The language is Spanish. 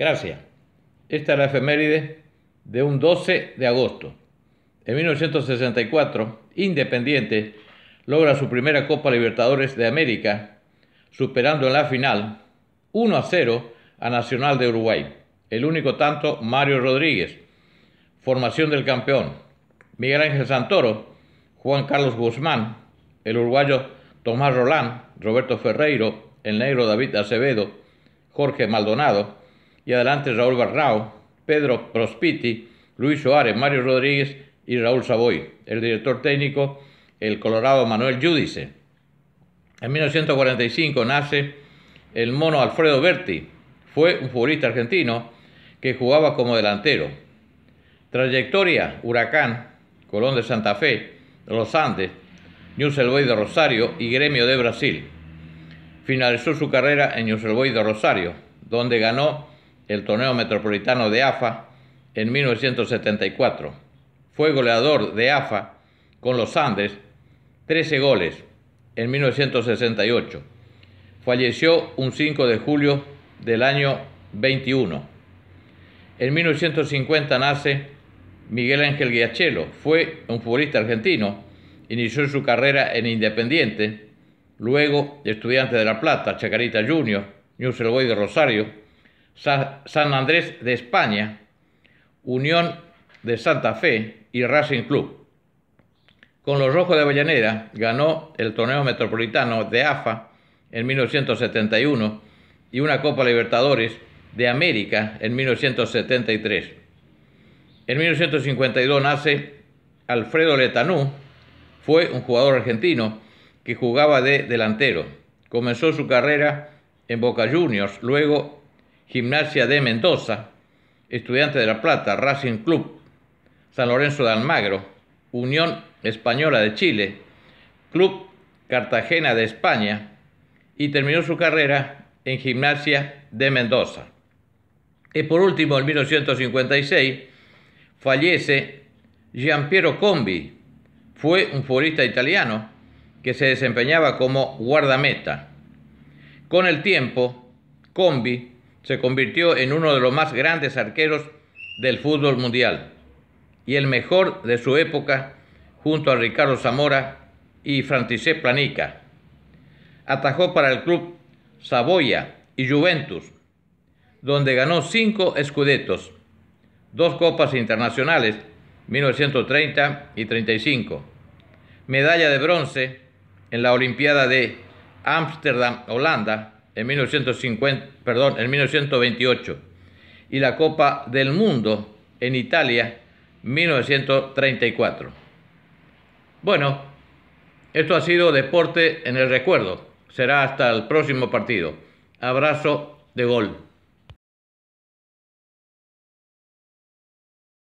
Gracias. Esta es la efeméride de un 12 de agosto. En 1964, Independiente logra su primera Copa Libertadores de América, superando en la final 1 a 0 a Nacional de Uruguay. El único tanto, Mario Rodríguez. Formación del campeón, Miguel Ángel Santoro, Juan Carlos Guzmán, el uruguayo Tomás Rolán, Roberto Ferreiro, el negro David Acevedo, Jorge Maldonado, y adelante Raúl Barrao, Pedro Prospiti, Luis Suárez, Mario Rodríguez y Raúl Savoy. El director técnico, el colorado Manuel Judice. En 1945 nace el mono Alfredo Berti. Fue un futbolista argentino que jugaba como delantero. Trayectoria, Huracán, Colón de Santa Fe, Los Andes, News de Rosario y Gremio de Brasil. Finalizó su carrera en News de Rosario, donde ganó el torneo metropolitano de AFA en 1974. Fue goleador de AFA con los Andes, 13 goles en 1968. Falleció un 5 de julio del año 21. En 1950 nace Miguel Ángel Guiachelo, fue un futbolista argentino, inició su carrera en Independiente, luego Estudiante de La Plata, Chacarita Junior, News Boy de Rosario, San Andrés de España, Unión de Santa Fe y Racing Club. Con los Rojos de Avellaneda ganó el torneo metropolitano de AFA en 1971 y una Copa Libertadores de América en 1973. En 1952 nace Alfredo Letanú, fue un jugador argentino que jugaba de delantero. Comenzó su carrera en Boca Juniors, luego Gimnasia de Mendoza, Estudiante de La Plata, Racing Club, San Lorenzo de Almagro, Unión Española de Chile, Club Cartagena de España y terminó su carrera en Gimnasia de Mendoza. Y por último, en 1956, fallece Giampiero Combi. Fue un futbolista italiano que se desempeñaba como guardameta. Con el tiempo, Combi se convirtió en uno de los más grandes arqueros del fútbol mundial y el mejor de su época junto a Ricardo Zamora y František Planica. Atajó para el club Saboya y Juventus, donde ganó cinco escudetos, dos copas internacionales, 1930 y 35, medalla de bronce en la Olimpiada de Ámsterdam, Holanda, en, 1950, perdón, en 1928 y la Copa del Mundo en Italia 1934. Bueno, esto ha sido Deporte en el Recuerdo. Será hasta el próximo partido. Abrazo de gol.